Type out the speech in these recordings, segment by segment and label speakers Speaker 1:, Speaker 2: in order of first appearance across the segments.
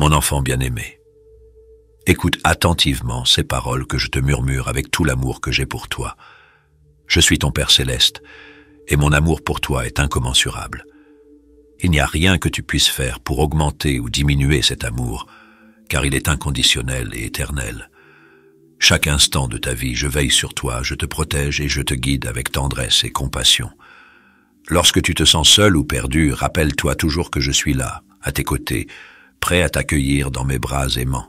Speaker 1: Mon enfant bien-aimé, écoute attentivement ces paroles que je te murmure avec tout l'amour que j'ai pour toi. Je suis ton Père céleste, et mon amour pour toi est incommensurable. Il n'y a rien que tu puisses faire pour augmenter ou diminuer cet amour, car il est inconditionnel et éternel. Chaque instant de ta vie, je veille sur toi, je te protège et je te guide avec tendresse et compassion. Lorsque tu te sens seul ou perdu, rappelle-toi toujours que je suis là, à tes côtés, prêt à t'accueillir dans mes bras aimants.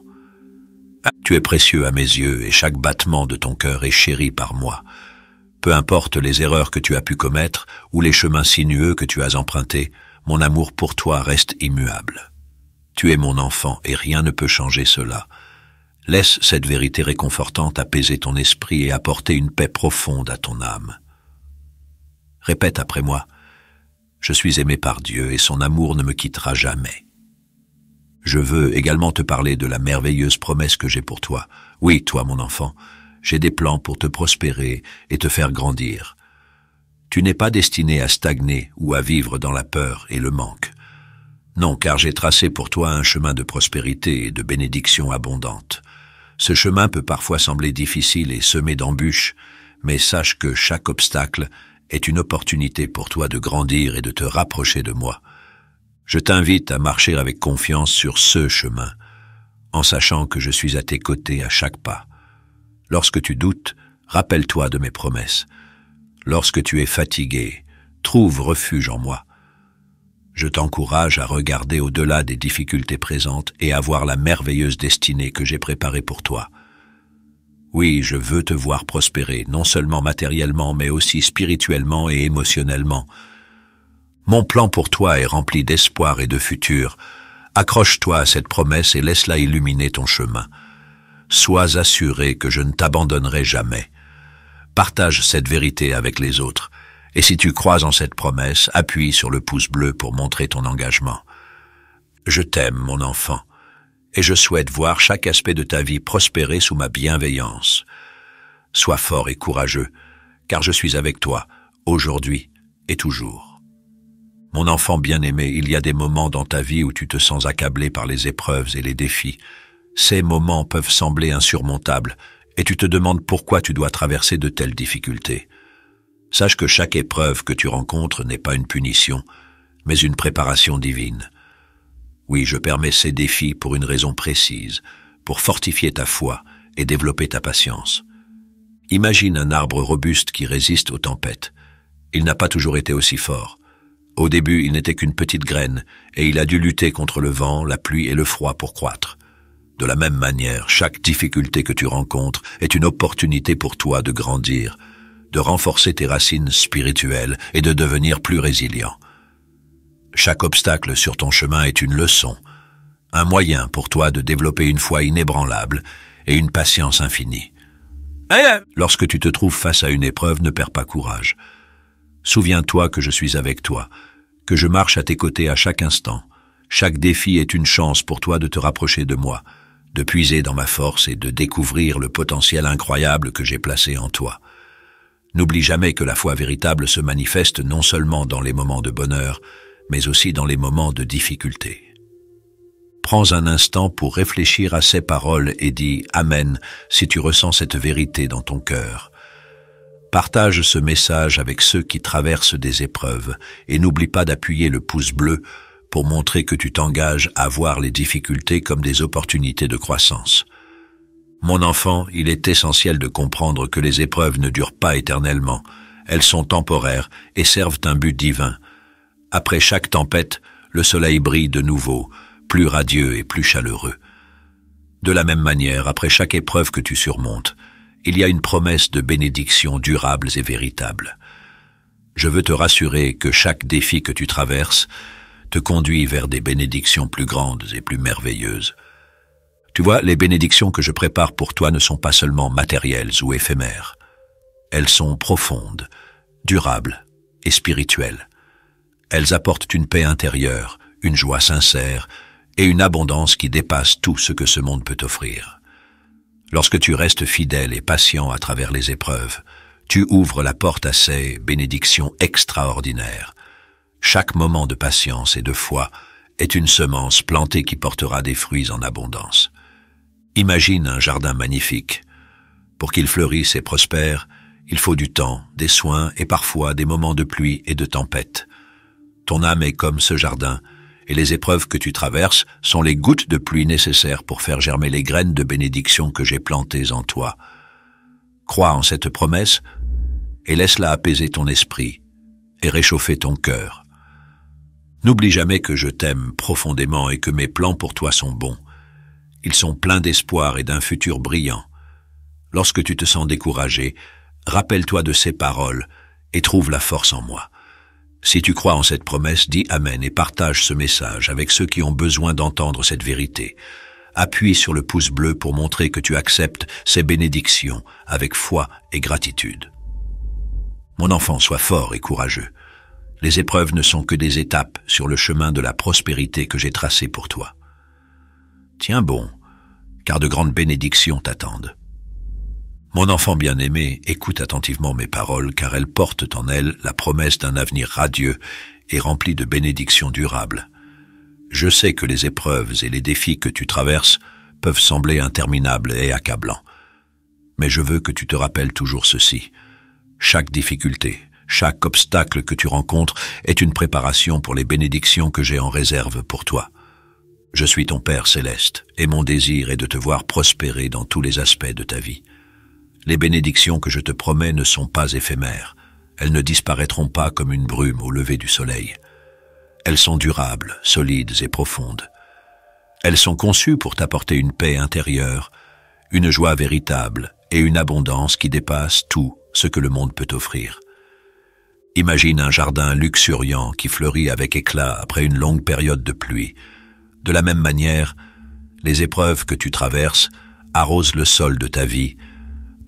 Speaker 1: Tu es précieux à mes yeux et chaque battement de ton cœur est chéri par moi. Peu importe les erreurs que tu as pu commettre ou les chemins sinueux que tu as empruntés, mon amour pour toi reste immuable. Tu es mon enfant et rien ne peut changer cela. Laisse cette vérité réconfortante apaiser ton esprit et apporter une paix profonde à ton âme. Répète après moi, je suis aimé par Dieu et son amour ne me quittera jamais. Je veux également te parler de la merveilleuse promesse que j'ai pour toi. Oui, toi, mon enfant, j'ai des plans pour te prospérer et te faire grandir. Tu n'es pas destiné à stagner ou à vivre dans la peur et le manque. Non, car j'ai tracé pour toi un chemin de prospérité et de bénédiction abondante. Ce chemin peut parfois sembler difficile et semé d'embûches, mais sache que chaque obstacle est une opportunité pour toi de grandir et de te rapprocher de moi. Je t'invite à marcher avec confiance sur ce chemin, en sachant que je suis à tes côtés à chaque pas. Lorsque tu doutes, rappelle-toi de mes promesses. Lorsque tu es fatigué, trouve refuge en moi. Je t'encourage à regarder au-delà des difficultés présentes et à voir la merveilleuse destinée que j'ai préparée pour toi. Oui, je veux te voir prospérer, non seulement matériellement, mais aussi spirituellement et émotionnellement, mon plan pour toi est rempli d'espoir et de futur. Accroche-toi à cette promesse et laisse-la illuminer ton chemin. Sois assuré que je ne t'abandonnerai jamais. Partage cette vérité avec les autres, et si tu crois en cette promesse, appuie sur le pouce bleu pour montrer ton engagement. Je t'aime, mon enfant, et je souhaite voir chaque aspect de ta vie prospérer sous ma bienveillance. Sois fort et courageux, car je suis avec toi, aujourd'hui et toujours. Mon enfant bien-aimé, il y a des moments dans ta vie où tu te sens accablé par les épreuves et les défis. Ces moments peuvent sembler insurmontables, et tu te demandes pourquoi tu dois traverser de telles difficultés. Sache que chaque épreuve que tu rencontres n'est pas une punition, mais une préparation divine. Oui, je permets ces défis pour une raison précise, pour fortifier ta foi et développer ta patience. Imagine un arbre robuste qui résiste aux tempêtes. Il n'a pas toujours été aussi fort, au début, il n'était qu'une petite graine, et il a dû lutter contre le vent, la pluie et le froid pour croître. De la même manière, chaque difficulté que tu rencontres est une opportunité pour toi de grandir, de renforcer tes racines spirituelles et de devenir plus résilient. Chaque obstacle sur ton chemin est une leçon, un moyen pour toi de développer une foi inébranlable et une patience infinie. Lorsque tu te trouves face à une épreuve, ne perds pas courage. Souviens-toi que je suis avec toi que je marche à tes côtés à chaque instant. Chaque défi est une chance pour toi de te rapprocher de moi, de puiser dans ma force et de découvrir le potentiel incroyable que j'ai placé en toi. N'oublie jamais que la foi véritable se manifeste non seulement dans les moments de bonheur, mais aussi dans les moments de difficulté. Prends un instant pour réfléchir à ces paroles et dis Amen si tu ressens cette vérité dans ton cœur. Partage ce message avec ceux qui traversent des épreuves et n'oublie pas d'appuyer le pouce bleu pour montrer que tu t'engages à voir les difficultés comme des opportunités de croissance. Mon enfant, il est essentiel de comprendre que les épreuves ne durent pas éternellement, elles sont temporaires et servent un but divin. Après chaque tempête, le soleil brille de nouveau, plus radieux et plus chaleureux. De la même manière, après chaque épreuve que tu surmontes, il y a une promesse de bénédictions durables et véritables. Je veux te rassurer que chaque défi que tu traverses te conduit vers des bénédictions plus grandes et plus merveilleuses. Tu vois, les bénédictions que je prépare pour toi ne sont pas seulement matérielles ou éphémères. Elles sont profondes, durables et spirituelles. Elles apportent une paix intérieure, une joie sincère et une abondance qui dépasse tout ce que ce monde peut offrir. Lorsque tu restes fidèle et patient à travers les épreuves, tu ouvres la porte à ces bénédictions extraordinaires. Chaque moment de patience et de foi est une semence plantée qui portera des fruits en abondance. Imagine un jardin magnifique. Pour qu'il fleurisse et prospère, il faut du temps, des soins et parfois des moments de pluie et de tempête. Ton âme est comme ce jardin, et les épreuves que tu traverses sont les gouttes de pluie nécessaires pour faire germer les graines de bénédiction que j'ai plantées en toi. Crois en cette promesse et laisse-la apaiser ton esprit et réchauffer ton cœur. N'oublie jamais que je t'aime profondément et que mes plans pour toi sont bons. Ils sont pleins d'espoir et d'un futur brillant. Lorsque tu te sens découragé, rappelle-toi de ces paroles et trouve la force en moi. Si tu crois en cette promesse, dis Amen et partage ce message avec ceux qui ont besoin d'entendre cette vérité. Appuie sur le pouce bleu pour montrer que tu acceptes ces bénédictions avec foi et gratitude. Mon enfant, sois fort et courageux. Les épreuves ne sont que des étapes sur le chemin de la prospérité que j'ai tracé pour toi. Tiens bon, car de grandes bénédictions t'attendent. Mon enfant bien-aimé, écoute attentivement mes paroles, car elles portent en elles la promesse d'un avenir radieux et rempli de bénédictions durables. Je sais que les épreuves et les défis que tu traverses peuvent sembler interminables et accablants. Mais je veux que tu te rappelles toujours ceci. Chaque difficulté, chaque obstacle que tu rencontres est une préparation pour les bénédictions que j'ai en réserve pour toi. Je suis ton Père céleste, et mon désir est de te voir prospérer dans tous les aspects de ta vie. Les bénédictions que je te promets ne sont pas éphémères. Elles ne disparaîtront pas comme une brume au lever du soleil. Elles sont durables, solides et profondes. Elles sont conçues pour t'apporter une paix intérieure, une joie véritable et une abondance qui dépasse tout ce que le monde peut offrir. Imagine un jardin luxuriant qui fleurit avec éclat après une longue période de pluie. De la même manière, les épreuves que tu traverses arrosent le sol de ta vie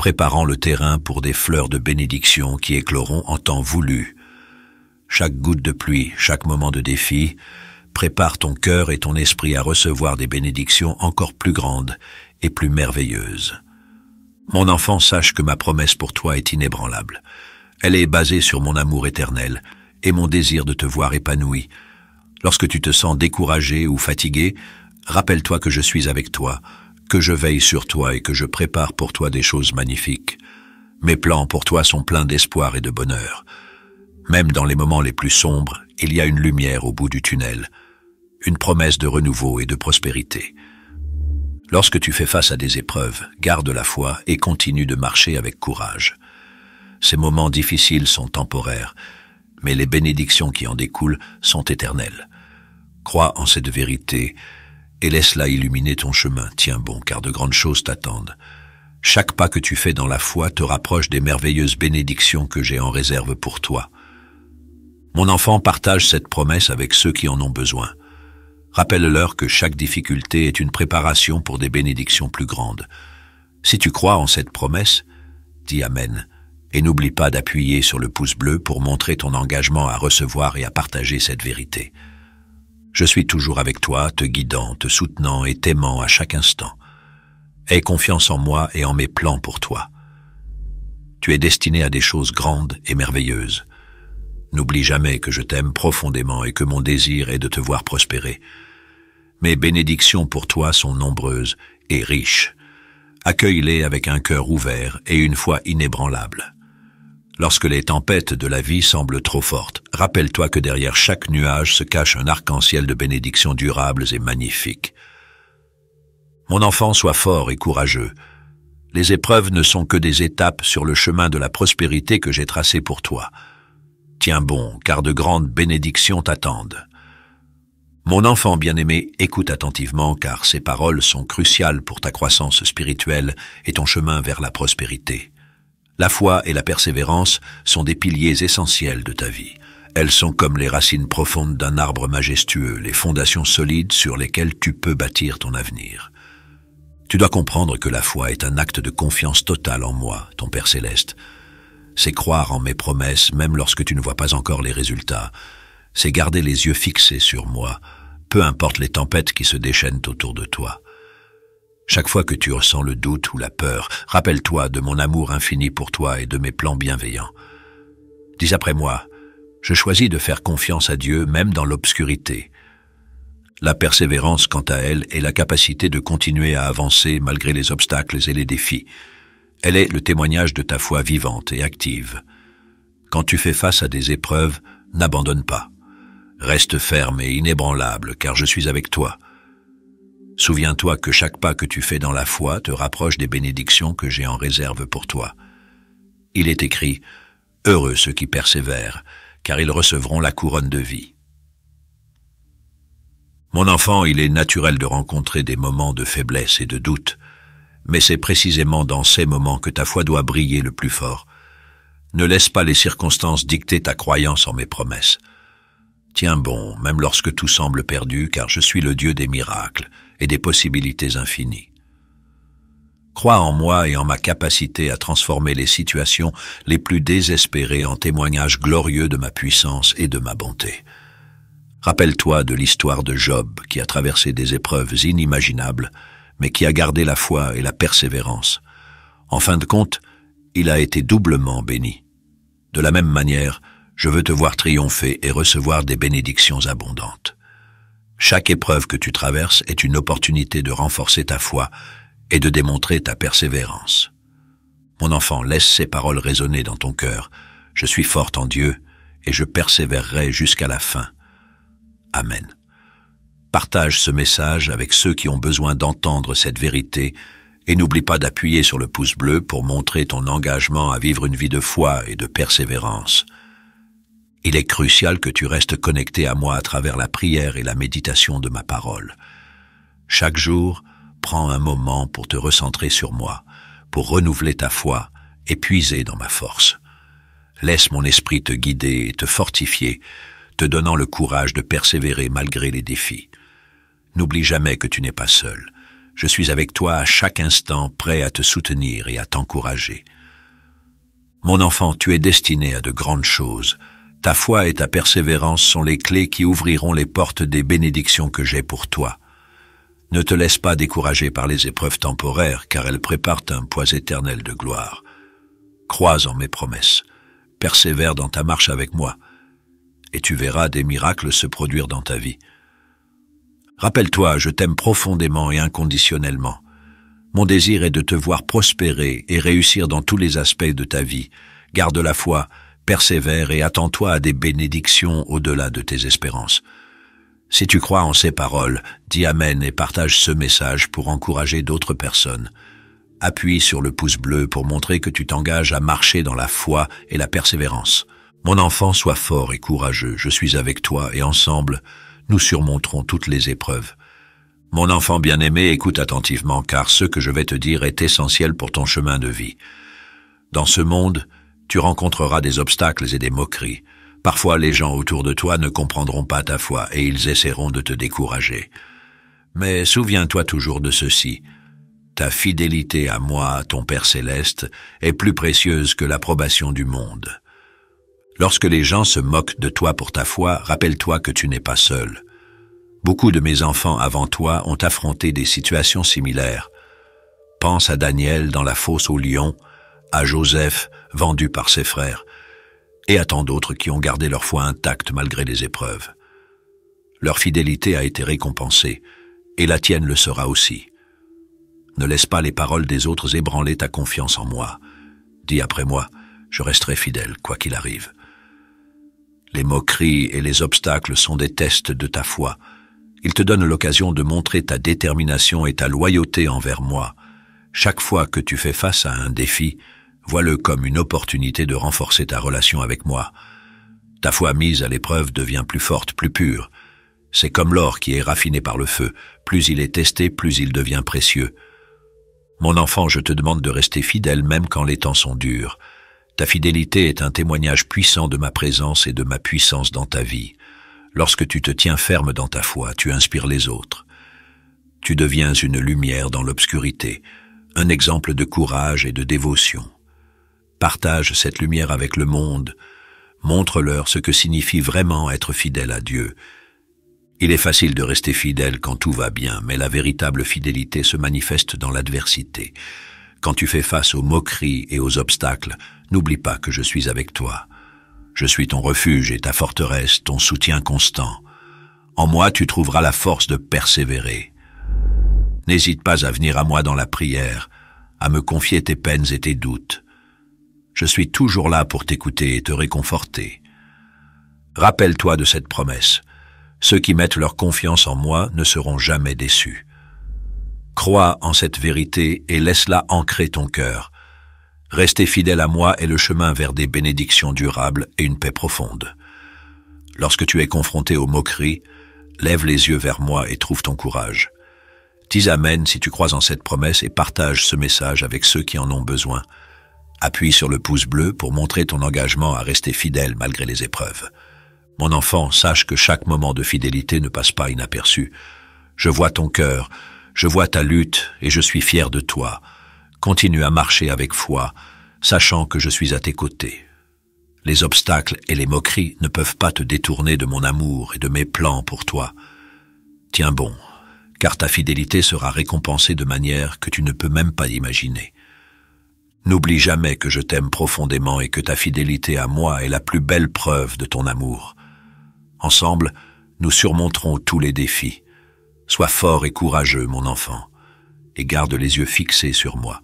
Speaker 1: préparant le terrain pour des fleurs de bénédiction qui écloront en temps voulu. Chaque goutte de pluie, chaque moment de défi, prépare ton cœur et ton esprit à recevoir des bénédictions encore plus grandes et plus merveilleuses. Mon enfant, sache que ma promesse pour toi est inébranlable. Elle est basée sur mon amour éternel et mon désir de te voir épanoui. Lorsque tu te sens découragé ou fatigué, rappelle-toi que je suis avec toi, que je veille sur toi et que je prépare pour toi des choses magnifiques. Mes plans pour toi sont pleins d'espoir et de bonheur. Même dans les moments les plus sombres, il y a une lumière au bout du tunnel, une promesse de renouveau et de prospérité. Lorsque tu fais face à des épreuves, garde la foi et continue de marcher avec courage. Ces moments difficiles sont temporaires, mais les bénédictions qui en découlent sont éternelles. Crois en cette vérité et laisse-la illuminer ton chemin. Tiens bon, car de grandes choses t'attendent. Chaque pas que tu fais dans la foi te rapproche des merveilleuses bénédictions que j'ai en réserve pour toi. Mon enfant partage cette promesse avec ceux qui en ont besoin. Rappelle-leur que chaque difficulté est une préparation pour des bénédictions plus grandes. Si tu crois en cette promesse, dis Amen, et n'oublie pas d'appuyer sur le pouce bleu pour montrer ton engagement à recevoir et à partager cette vérité. Je suis toujours avec toi, te guidant, te soutenant et t'aimant à chaque instant. Aie confiance en moi et en mes plans pour toi. Tu es destiné à des choses grandes et merveilleuses. N'oublie jamais que je t'aime profondément et que mon désir est de te voir prospérer. Mes bénédictions pour toi sont nombreuses et riches. Accueille-les avec un cœur ouvert et une foi inébranlable lorsque les tempêtes de la vie semblent trop fortes. Rappelle-toi que derrière chaque nuage se cache un arc-en-ciel de bénédictions durables et magnifiques. Mon enfant, sois fort et courageux. Les épreuves ne sont que des étapes sur le chemin de la prospérité que j'ai tracé pour toi. Tiens bon, car de grandes bénédictions t'attendent. Mon enfant bien-aimé, écoute attentivement car ces paroles sont cruciales pour ta croissance spirituelle et ton chemin vers la prospérité. La foi et la persévérance sont des piliers essentiels de ta vie. Elles sont comme les racines profondes d'un arbre majestueux, les fondations solides sur lesquelles tu peux bâtir ton avenir. Tu dois comprendre que la foi est un acte de confiance totale en moi, ton Père céleste. C'est croire en mes promesses même lorsque tu ne vois pas encore les résultats. C'est garder les yeux fixés sur moi, peu importe les tempêtes qui se déchaînent autour de toi. Chaque fois que tu ressens le doute ou la peur, rappelle-toi de mon amour infini pour toi et de mes plans bienveillants. Dis après moi, je choisis de faire confiance à Dieu même dans l'obscurité. La persévérance, quant à elle, est la capacité de continuer à avancer malgré les obstacles et les défis. Elle est le témoignage de ta foi vivante et active. Quand tu fais face à des épreuves, n'abandonne pas. Reste ferme et inébranlable, car je suis avec toi. Souviens-toi que chaque pas que tu fais dans la foi te rapproche des bénédictions que j'ai en réserve pour toi. Il est écrit, Heureux ceux qui persévèrent, car ils recevront la couronne de vie. Mon enfant, il est naturel de rencontrer des moments de faiblesse et de doute, mais c'est précisément dans ces moments que ta foi doit briller le plus fort. Ne laisse pas les circonstances dicter ta croyance en mes promesses. Tiens bon, même lorsque tout semble perdu, car je suis le Dieu des miracles, et des possibilités infinies. Crois en moi et en ma capacité à transformer les situations les plus désespérées en témoignages glorieux de ma puissance et de ma bonté. Rappelle-toi de l'histoire de Job qui a traversé des épreuves inimaginables, mais qui a gardé la foi et la persévérance. En fin de compte, il a été doublement béni. De la même manière, je veux te voir triompher et recevoir des bénédictions abondantes. Chaque épreuve que tu traverses est une opportunité de renforcer ta foi et de démontrer ta persévérance. Mon enfant, laisse ces paroles résonner dans ton cœur. Je suis forte en Dieu et je persévérerai jusqu'à la fin. Amen. Partage ce message avec ceux qui ont besoin d'entendre cette vérité et n'oublie pas d'appuyer sur le pouce bleu pour montrer ton engagement à vivre une vie de foi et de persévérance. Il est crucial que tu restes connecté à moi à travers la prière et la méditation de ma parole. Chaque jour, prends un moment pour te recentrer sur moi, pour renouveler ta foi et puiser dans ma force. Laisse mon esprit te guider et te fortifier, te donnant le courage de persévérer malgré les défis. N'oublie jamais que tu n'es pas seul. Je suis avec toi à chaque instant, prêt à te soutenir et à t'encourager. Mon enfant, tu es destiné à de grandes choses, ta foi et ta persévérance sont les clés qui ouvriront les portes des bénédictions que j'ai pour toi. Ne te laisse pas décourager par les épreuves temporaires, car elles préparent un poids éternel de gloire. Crois en mes promesses, persévère dans ta marche avec moi, et tu verras des miracles se produire dans ta vie. Rappelle-toi, je t'aime profondément et inconditionnellement. Mon désir est de te voir prospérer et réussir dans tous les aspects de ta vie. Garde la foi, persévère et attends-toi à des bénédictions au-delà de tes espérances. Si tu crois en ces paroles, dis Amen et partage ce message pour encourager d'autres personnes. Appuie sur le pouce bleu pour montrer que tu t'engages à marcher dans la foi et la persévérance. Mon enfant, sois fort et courageux, je suis avec toi et ensemble, nous surmonterons toutes les épreuves. Mon enfant bien-aimé, écoute attentivement car ce que je vais te dire est essentiel pour ton chemin de vie. Dans ce monde, tu rencontreras des obstacles et des moqueries. Parfois les gens autour de toi ne comprendront pas ta foi et ils essaieront de te décourager. Mais souviens-toi toujours de ceci. Ta fidélité à moi, ton Père céleste, est plus précieuse que l'approbation du monde. Lorsque les gens se moquent de toi pour ta foi, rappelle-toi que tu n'es pas seul. Beaucoup de mes enfants avant toi ont affronté des situations similaires. Pense à Daniel dans la fosse au lion, à Joseph vendu par ses frères, et à tant d'autres qui ont gardé leur foi intacte malgré les épreuves. Leur fidélité a été récompensée, et la tienne le sera aussi. Ne laisse pas les paroles des autres ébranler ta confiance en moi. Dis après moi, je resterai fidèle, quoi qu'il arrive. Les moqueries et les obstacles sont des tests de ta foi. Ils te donnent l'occasion de montrer ta détermination et ta loyauté envers moi. Chaque fois que tu fais face à un défi, Vois-le comme une opportunité de renforcer ta relation avec moi. Ta foi mise à l'épreuve devient plus forte, plus pure. C'est comme l'or qui est raffiné par le feu. Plus il est testé, plus il devient précieux. Mon enfant, je te demande de rester fidèle même quand les temps sont durs. Ta fidélité est un témoignage puissant de ma présence et de ma puissance dans ta vie. Lorsque tu te tiens ferme dans ta foi, tu inspires les autres. Tu deviens une lumière dans l'obscurité, un exemple de courage et de dévotion partage cette lumière avec le monde, montre-leur ce que signifie vraiment être fidèle à Dieu. Il est facile de rester fidèle quand tout va bien, mais la véritable fidélité se manifeste dans l'adversité. Quand tu fais face aux moqueries et aux obstacles, n'oublie pas que je suis avec toi. Je suis ton refuge et ta forteresse, ton soutien constant. En moi tu trouveras la force de persévérer. N'hésite pas à venir à moi dans la prière, à me confier tes peines et tes doutes. Je suis toujours là pour t'écouter et te réconforter. Rappelle-toi de cette promesse. Ceux qui mettent leur confiance en moi ne seront jamais déçus. Crois en cette vérité et laisse-la ancrer ton cœur. Rester fidèle à moi est le chemin vers des bénédictions durables et une paix profonde. Lorsque tu es confronté aux moqueries, lève les yeux vers moi et trouve ton courage. Tis Amen si tu crois en cette promesse et partage ce message avec ceux qui en ont besoin. Appuie sur le pouce bleu pour montrer ton engagement à rester fidèle malgré les épreuves. Mon enfant, sache que chaque moment de fidélité ne passe pas inaperçu. Je vois ton cœur, je vois ta lutte et je suis fier de toi. Continue à marcher avec foi, sachant que je suis à tes côtés. Les obstacles et les moqueries ne peuvent pas te détourner de mon amour et de mes plans pour toi. Tiens bon, car ta fidélité sera récompensée de manière que tu ne peux même pas imaginer. N'oublie jamais que je t'aime profondément et que ta fidélité à moi est la plus belle preuve de ton amour. Ensemble, nous surmonterons tous les défis. Sois fort et courageux, mon enfant, et garde les yeux fixés sur moi.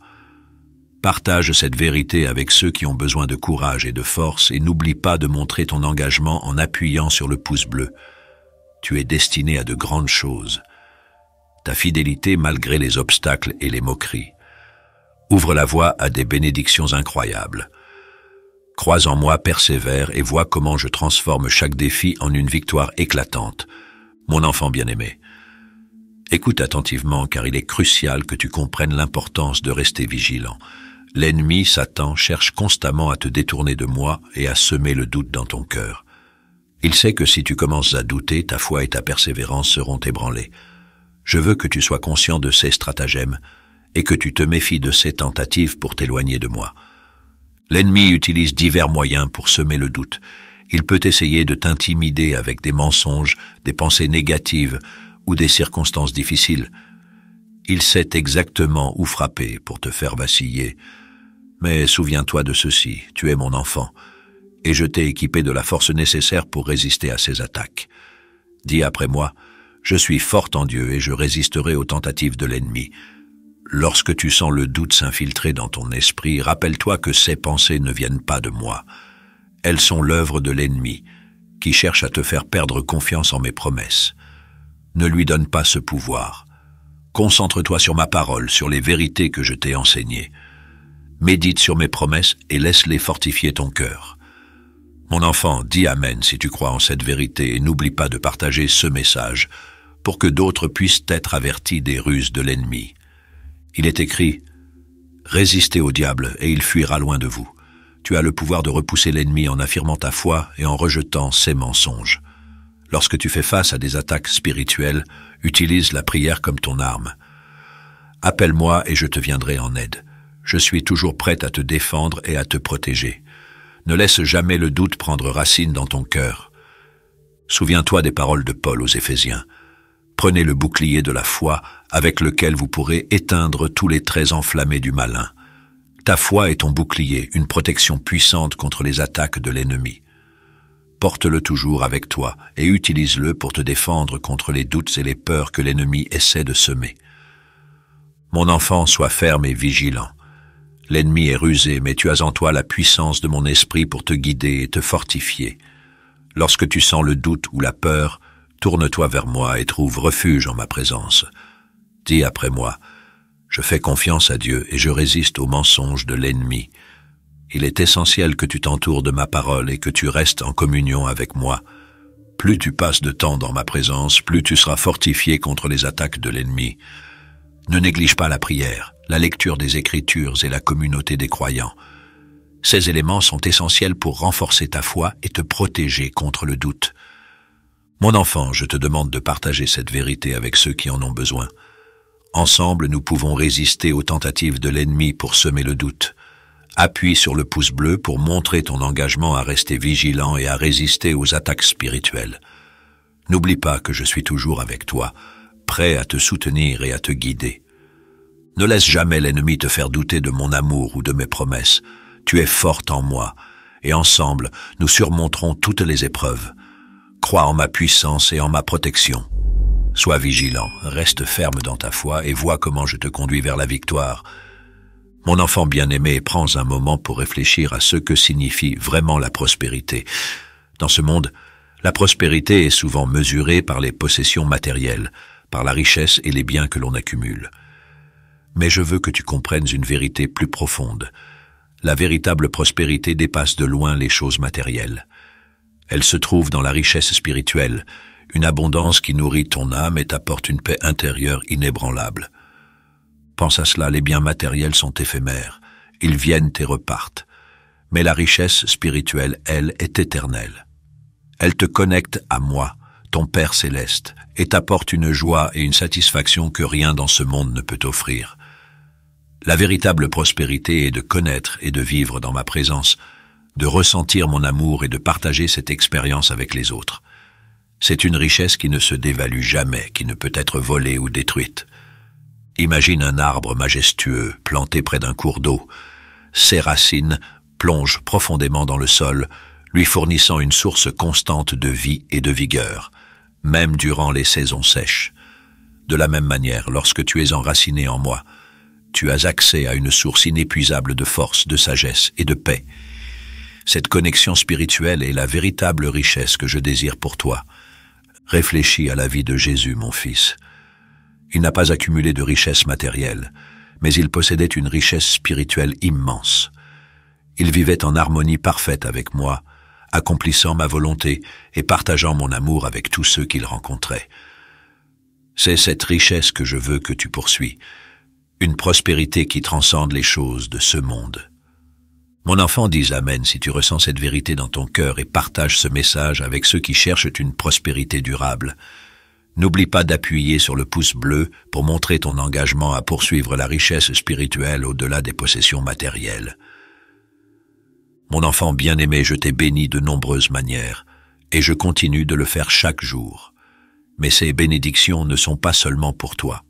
Speaker 1: Partage cette vérité avec ceux qui ont besoin de courage et de force et n'oublie pas de montrer ton engagement en appuyant sur le pouce bleu. Tu es destiné à de grandes choses. Ta fidélité malgré les obstacles et les moqueries ouvre la voie à des bénédictions incroyables. Crois en moi, persévère et vois comment je transforme chaque défi en une victoire éclatante. Mon enfant bien-aimé, écoute attentivement car il est crucial que tu comprennes l'importance de rester vigilant. L'ennemi, Satan, cherche constamment à te détourner de moi et à semer le doute dans ton cœur. Il sait que si tu commences à douter, ta foi et ta persévérance seront ébranlées. Je veux que tu sois conscient de ces stratagèmes et que tu te méfies de ses tentatives pour t'éloigner de moi. L'ennemi utilise divers moyens pour semer le doute. Il peut essayer de t'intimider avec des mensonges, des pensées négatives ou des circonstances difficiles. Il sait exactement où frapper pour te faire vaciller. Mais souviens-toi de ceci, tu es mon enfant, et je t'ai équipé de la force nécessaire pour résister à ses attaques. Dis après moi, je suis fort en Dieu et je résisterai aux tentatives de l'ennemi. Lorsque tu sens le doute s'infiltrer dans ton esprit, rappelle-toi que ces pensées ne viennent pas de moi. Elles sont l'œuvre de l'ennemi, qui cherche à te faire perdre confiance en mes promesses. Ne lui donne pas ce pouvoir. Concentre-toi sur ma parole, sur les vérités que je t'ai enseignées. Médite sur mes promesses et laisse-les fortifier ton cœur. Mon enfant, dis Amen si tu crois en cette vérité et n'oublie pas de partager ce message pour que d'autres puissent être avertis des ruses de l'ennemi. Il est écrit Résistez au diable et il fuira loin de vous. Tu as le pouvoir de repousser l'ennemi en affirmant ta foi et en rejetant ses mensonges. Lorsque tu fais face à des attaques spirituelles, utilise la prière comme ton arme. Appelle-moi et je te viendrai en aide. Je suis toujours prête à te défendre et à te protéger. Ne laisse jamais le doute prendre racine dans ton cœur. Souviens-toi des paroles de Paul aux Éphésiens. Prenez le bouclier de la foi avec lequel vous pourrez éteindre tous les traits enflammés du malin. Ta foi est ton bouclier, une protection puissante contre les attaques de l'ennemi. Porte-le toujours avec toi et utilise-le pour te défendre contre les doutes et les peurs que l'ennemi essaie de semer. Mon enfant, sois ferme et vigilant. L'ennemi est rusé, mais tu as en toi la puissance de mon esprit pour te guider et te fortifier. Lorsque tu sens le doute ou la peur, Tourne-toi vers moi et trouve refuge en ma présence. Dis après moi, je fais confiance à Dieu et je résiste aux mensonges de l'ennemi. Il est essentiel que tu t'entoures de ma parole et que tu restes en communion avec moi. Plus tu passes de temps dans ma présence, plus tu seras fortifié contre les attaques de l'ennemi. Ne néglige pas la prière, la lecture des Écritures et la communauté des croyants. Ces éléments sont essentiels pour renforcer ta foi et te protéger contre le doute. Mon enfant, je te demande de partager cette vérité avec ceux qui en ont besoin. Ensemble, nous pouvons résister aux tentatives de l'ennemi pour semer le doute. Appuie sur le pouce bleu pour montrer ton engagement à rester vigilant et à résister aux attaques spirituelles. N'oublie pas que je suis toujours avec toi, prêt à te soutenir et à te guider. Ne laisse jamais l'ennemi te faire douter de mon amour ou de mes promesses. Tu es forte en moi, et ensemble, nous surmonterons toutes les épreuves crois en ma puissance et en ma protection. Sois vigilant, reste ferme dans ta foi et vois comment je te conduis vers la victoire. Mon enfant bien-aimé, prends un moment pour réfléchir à ce que signifie vraiment la prospérité. Dans ce monde, la prospérité est souvent mesurée par les possessions matérielles, par la richesse et les biens que l'on accumule. Mais je veux que tu comprennes une vérité plus profonde. La véritable prospérité dépasse de loin les choses matérielles. Elle se trouve dans la richesse spirituelle, une abondance qui nourrit ton âme et t'apporte une paix intérieure inébranlable. Pense à cela, les biens matériels sont éphémères, ils viennent et repartent, mais la richesse spirituelle, elle, est éternelle. Elle te connecte à moi, ton Père céleste, et t'apporte une joie et une satisfaction que rien dans ce monde ne peut offrir. La véritable prospérité est de connaître et de vivre dans ma présence, de ressentir mon amour et de partager cette expérience avec les autres. C'est une richesse qui ne se dévalue jamais, qui ne peut être volée ou détruite. Imagine un arbre majestueux planté près d'un cours d'eau. Ses racines plongent profondément dans le sol, lui fournissant une source constante de vie et de vigueur, même durant les saisons sèches. De la même manière, lorsque tu es enraciné en moi, tu as accès à une source inépuisable de force, de sagesse et de paix, cette connexion spirituelle est la véritable richesse que je désire pour toi. Réfléchis à la vie de Jésus, mon fils. Il n'a pas accumulé de richesses matérielles, mais il possédait une richesse spirituelle immense. Il vivait en harmonie parfaite avec moi, accomplissant ma volonté et partageant mon amour avec tous ceux qu'il rencontrait. C'est cette richesse que je veux que tu poursuis, une prospérité qui transcende les choses de ce monde. Mon enfant, dis Amen si tu ressens cette vérité dans ton cœur et partage ce message avec ceux qui cherchent une prospérité durable. N'oublie pas d'appuyer sur le pouce bleu pour montrer ton engagement à poursuivre la richesse spirituelle au-delà des possessions matérielles. Mon enfant bien-aimé, je t'ai béni de nombreuses manières, et je continue de le faire chaque jour. Mais ces bénédictions ne sont pas seulement pour toi.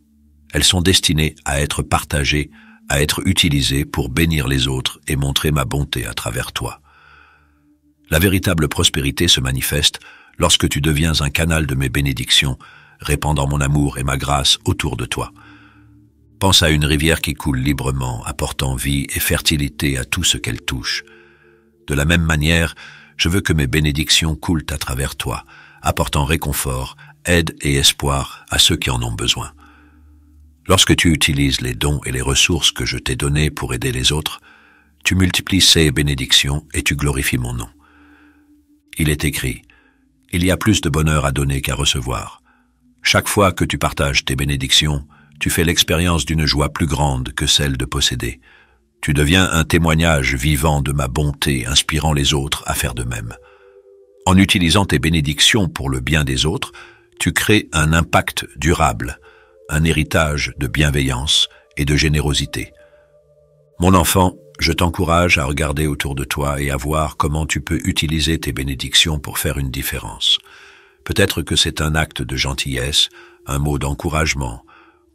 Speaker 1: Elles sont destinées à être partagées à être utilisé pour bénir les autres et montrer ma bonté à travers toi. La véritable prospérité se manifeste lorsque tu deviens un canal de mes bénédictions, répandant mon amour et ma grâce autour de toi. Pense à une rivière qui coule librement, apportant vie et fertilité à tout ce qu'elle touche. De la même manière, je veux que mes bénédictions coulent à travers toi, apportant réconfort, aide et espoir à ceux qui en ont besoin. Lorsque tu utilises les dons et les ressources que je t'ai donnés pour aider les autres, tu multiplies ces bénédictions et tu glorifies mon nom. Il est écrit, Il y a plus de bonheur à donner qu'à recevoir. Chaque fois que tu partages tes bénédictions, tu fais l'expérience d'une joie plus grande que celle de posséder. Tu deviens un témoignage vivant de ma bonté, inspirant les autres à faire de même. En utilisant tes bénédictions pour le bien des autres, tu crées un impact durable, un héritage de bienveillance et de générosité. Mon enfant, je t'encourage à regarder autour de toi et à voir comment tu peux utiliser tes bénédictions pour faire une différence. Peut-être que c'est un acte de gentillesse, un mot d'encouragement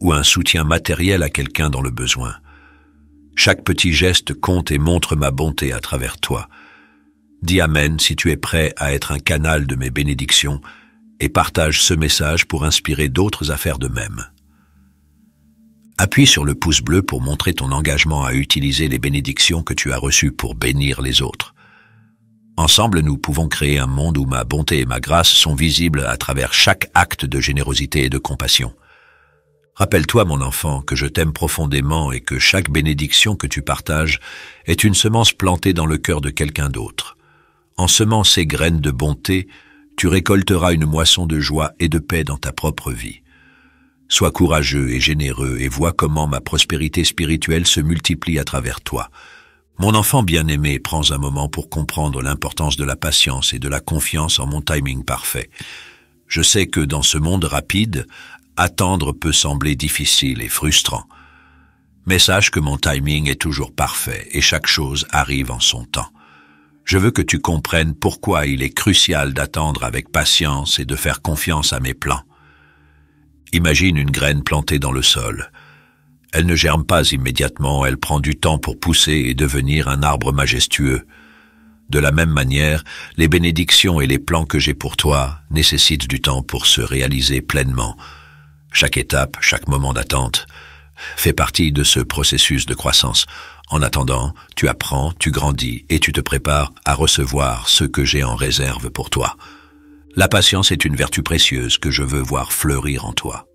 Speaker 1: ou un soutien matériel à quelqu'un dans le besoin. Chaque petit geste compte et montre ma bonté à travers toi. Dis Amen si tu es prêt à être un canal de mes bénédictions et partage ce message pour inspirer d'autres à faire de même. Appuie sur le pouce bleu pour montrer ton engagement à utiliser les bénédictions que tu as reçues pour bénir les autres. Ensemble, nous pouvons créer un monde où ma bonté et ma grâce sont visibles à travers chaque acte de générosité et de compassion. Rappelle-toi, mon enfant, que je t'aime profondément et que chaque bénédiction que tu partages est une semence plantée dans le cœur de quelqu'un d'autre. En semant ces graines de bonté, tu récolteras une moisson de joie et de paix dans ta propre vie. Sois courageux et généreux et vois comment ma prospérité spirituelle se multiplie à travers toi. Mon enfant bien-aimé, prends un moment pour comprendre l'importance de la patience et de la confiance en mon timing parfait. Je sais que dans ce monde rapide, attendre peut sembler difficile et frustrant. Mais sache que mon timing est toujours parfait et chaque chose arrive en son temps. Je veux que tu comprennes pourquoi il est crucial d'attendre avec patience et de faire confiance à mes plans. Imagine une graine plantée dans le sol. Elle ne germe pas immédiatement, elle prend du temps pour pousser et devenir un arbre majestueux. De la même manière, les bénédictions et les plans que j'ai pour toi nécessitent du temps pour se réaliser pleinement. Chaque étape, chaque moment d'attente fait partie de ce processus de croissance. En attendant, tu apprends, tu grandis et tu te prépares à recevoir ce que j'ai en réserve pour toi. La patience est une vertu précieuse que je veux voir fleurir en toi.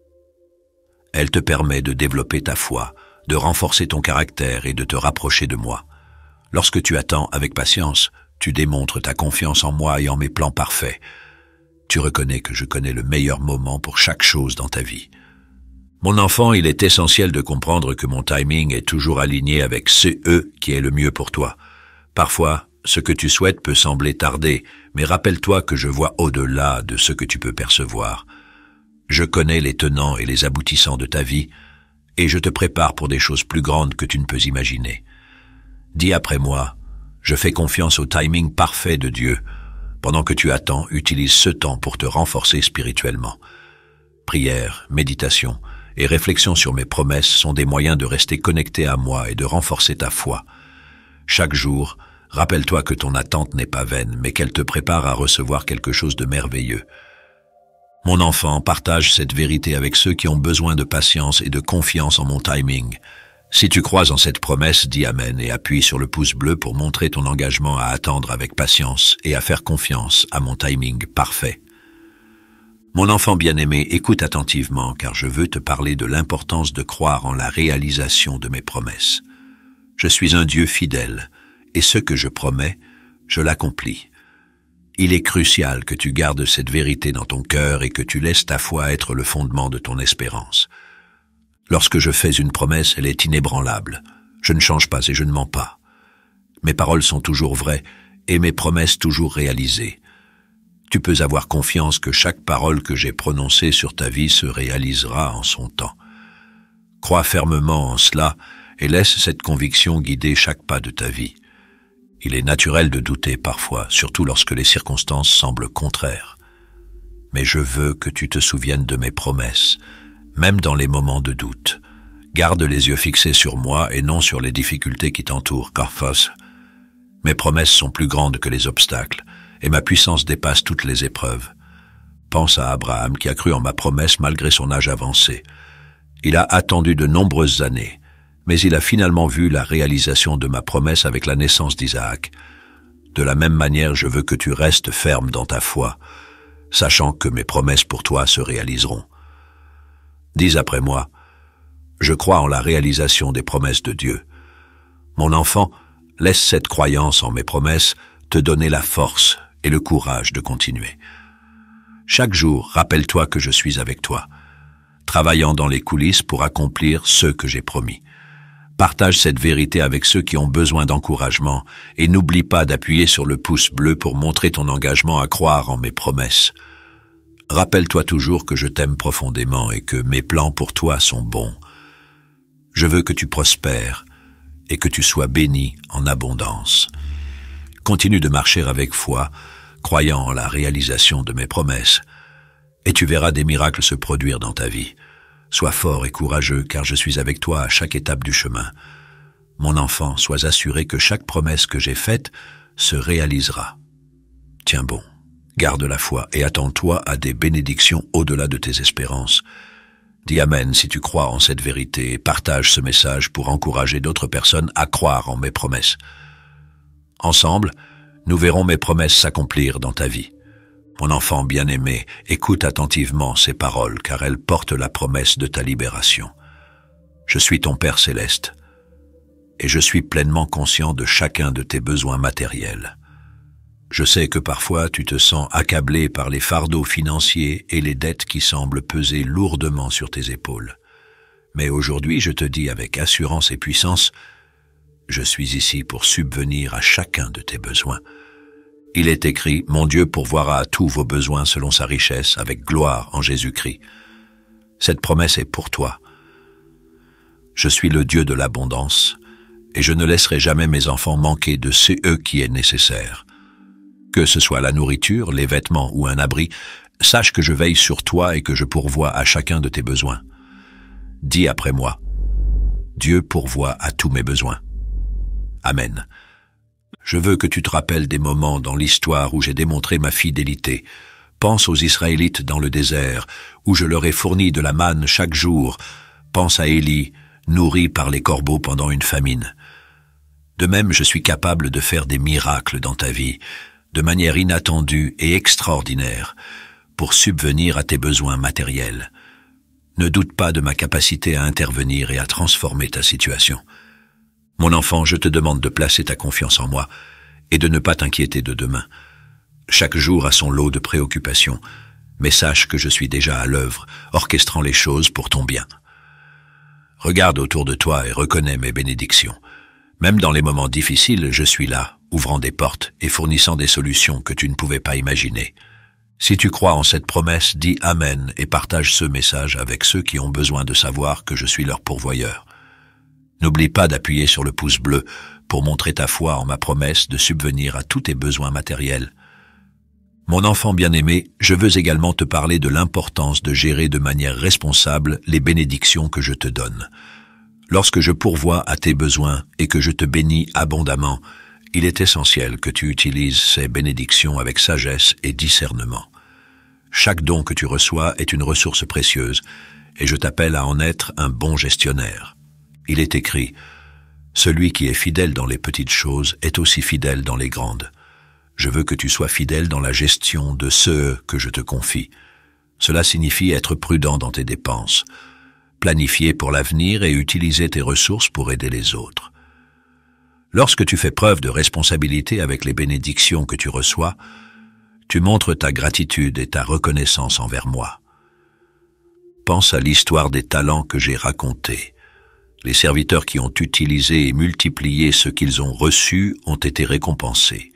Speaker 1: Elle te permet de développer ta foi, de renforcer ton caractère et de te rapprocher de moi. Lorsque tu attends avec patience, tu démontres ta confiance en moi et en mes plans parfaits. Tu reconnais que je connais le meilleur moment pour chaque chose dans ta vie. Mon enfant, il est essentiel de comprendre que mon timing est toujours aligné avec CE e qui est le mieux pour toi. Parfois, ce que tu souhaites peut sembler tarder, mais rappelle-toi que je vois au-delà de ce que tu peux percevoir. Je connais les tenants et les aboutissants de ta vie, et je te prépare pour des choses plus grandes que tu ne peux imaginer. Dis après moi, je fais confiance au timing parfait de Dieu. Pendant que tu attends, utilise ce temps pour te renforcer spirituellement. Prière, méditation et réflexion sur mes promesses sont des moyens de rester connecté à moi et de renforcer ta foi. Chaque jour, Rappelle-toi que ton attente n'est pas vaine, mais qu'elle te prépare à recevoir quelque chose de merveilleux. Mon enfant, partage cette vérité avec ceux qui ont besoin de patience et de confiance en mon timing. Si tu crois en cette promesse, dis Amen et appuie sur le pouce bleu pour montrer ton engagement à attendre avec patience et à faire confiance à mon timing parfait. Mon enfant bien-aimé, écoute attentivement car je veux te parler de l'importance de croire en la réalisation de mes promesses. Je suis un Dieu fidèle, et ce que je promets, je l'accomplis. Il est crucial que tu gardes cette vérité dans ton cœur et que tu laisses ta foi être le fondement de ton espérance. Lorsque je fais une promesse, elle est inébranlable. Je ne change pas et je ne mens pas. Mes paroles sont toujours vraies et mes promesses toujours réalisées. Tu peux avoir confiance que chaque parole que j'ai prononcée sur ta vie se réalisera en son temps. Crois fermement en cela et laisse cette conviction guider chaque pas de ta vie. Il est naturel de douter parfois, surtout lorsque les circonstances semblent contraires. Mais je veux que tu te souviennes de mes promesses, même dans les moments de doute. Garde les yeux fixés sur moi et non sur les difficultés qui t'entourent, Corphos. Mes promesses sont plus grandes que les obstacles, et ma puissance dépasse toutes les épreuves. Pense à Abraham qui a cru en ma promesse malgré son âge avancé. Il a attendu de nombreuses années, mais il a finalement vu la réalisation de ma promesse avec la naissance d'Isaac. De la même manière, je veux que tu restes ferme dans ta foi, sachant que mes promesses pour toi se réaliseront. Dis après moi, je crois en la réalisation des promesses de Dieu. Mon enfant, laisse cette croyance en mes promesses te donner la force et le courage de continuer. Chaque jour, rappelle-toi que je suis avec toi, travaillant dans les coulisses pour accomplir ce que j'ai promis. Partage cette vérité avec ceux qui ont besoin d'encouragement et n'oublie pas d'appuyer sur le pouce bleu pour montrer ton engagement à croire en mes promesses. Rappelle-toi toujours que je t'aime profondément et que mes plans pour toi sont bons. Je veux que tu prospères et que tu sois béni en abondance. Continue de marcher avec foi, croyant en la réalisation de mes promesses, et tu verras des miracles se produire dans ta vie. Sois fort et courageux, car je suis avec toi à chaque étape du chemin. Mon enfant, sois assuré que chaque promesse que j'ai faite se réalisera. Tiens bon, garde la foi et attends-toi à des bénédictions au-delà de tes espérances. Dis Amen si tu crois en cette vérité et partage ce message pour encourager d'autres personnes à croire en mes promesses. Ensemble, nous verrons mes promesses s'accomplir dans ta vie. Mon enfant bien-aimé, écoute attentivement ces paroles, car elles portent la promesse de ta libération. Je suis ton Père céleste, et je suis pleinement conscient de chacun de tes besoins matériels. Je sais que parfois tu te sens accablé par les fardeaux financiers et les dettes qui semblent peser lourdement sur tes épaules. Mais aujourd'hui, je te dis avec assurance et puissance, je suis ici pour subvenir à chacun de tes besoins. Il est écrit, Mon Dieu pourvoira à tous vos besoins selon sa richesse, avec gloire en Jésus-Christ. Cette promesse est pour toi. Je suis le Dieu de l'abondance, et je ne laisserai jamais mes enfants manquer de ce qui est nécessaire. Que ce soit la nourriture, les vêtements ou un abri, sache que je veille sur toi et que je pourvois à chacun de tes besoins. Dis après moi, Dieu pourvoit à tous mes besoins. Amen. Je veux que tu te rappelles des moments dans l'histoire où j'ai démontré ma fidélité. Pense aux Israélites dans le désert, où je leur ai fourni de la manne chaque jour. Pense à Élie, nourri par les corbeaux pendant une famine. De même, je suis capable de faire des miracles dans ta vie, de manière inattendue et extraordinaire, pour subvenir à tes besoins matériels. Ne doute pas de ma capacité à intervenir et à transformer ta situation. Mon enfant, je te demande de placer ta confiance en moi et de ne pas t'inquiéter de demain. Chaque jour a son lot de préoccupations, mais sache que je suis déjà à l'œuvre, orchestrant les choses pour ton bien. Regarde autour de toi et reconnais mes bénédictions. Même dans les moments difficiles, je suis là, ouvrant des portes et fournissant des solutions que tu ne pouvais pas imaginer. Si tu crois en cette promesse, dis Amen et partage ce message avec ceux qui ont besoin de savoir que je suis leur pourvoyeur. N'oublie pas d'appuyer sur le pouce bleu pour montrer ta foi en ma promesse de subvenir à tous tes besoins matériels. Mon enfant bien-aimé, je veux également te parler de l'importance de gérer de manière responsable les bénédictions que je te donne. Lorsque je pourvois à tes besoins et que je te bénis abondamment, il est essentiel que tu utilises ces bénédictions avec sagesse et discernement. Chaque don que tu reçois est une ressource précieuse, et je t'appelle à en être un bon gestionnaire. Il est écrit Celui qui est fidèle dans les petites choses est aussi fidèle dans les grandes. Je veux que tu sois fidèle dans la gestion de ceux que je te confie. Cela signifie être prudent dans tes dépenses, planifier pour l'avenir et utiliser tes ressources pour aider les autres. Lorsque tu fais preuve de responsabilité avec les bénédictions que tu reçois, tu montres ta gratitude et ta reconnaissance envers moi. Pense à l'histoire des talents que j'ai racontés. Les serviteurs qui ont utilisé et multiplié ce qu'ils ont reçu ont été récompensés.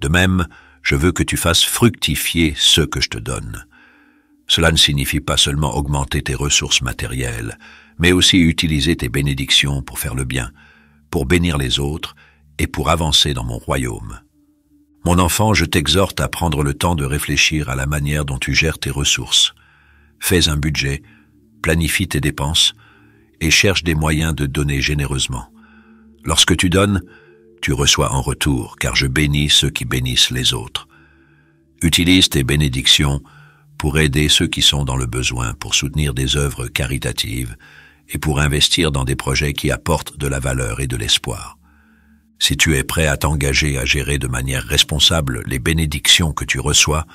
Speaker 1: De même, je veux que tu fasses fructifier ce que je te donne. Cela ne signifie pas seulement augmenter tes ressources matérielles, mais aussi utiliser tes bénédictions pour faire le bien, pour bénir les autres et pour avancer dans mon royaume. Mon enfant, je t'exhorte à prendre le temps de réfléchir à la manière dont tu gères tes ressources. Fais un budget, planifie tes dépenses, et cherche des moyens de donner généreusement. Lorsque tu donnes, tu reçois en retour, car je bénis ceux qui bénissent les autres. Utilise tes bénédictions pour aider ceux qui sont dans le besoin, pour soutenir des œuvres caritatives et pour investir dans des projets qui apportent de la valeur et de l'espoir. Si tu es prêt à t'engager à gérer de manière responsable les bénédictions que tu reçois,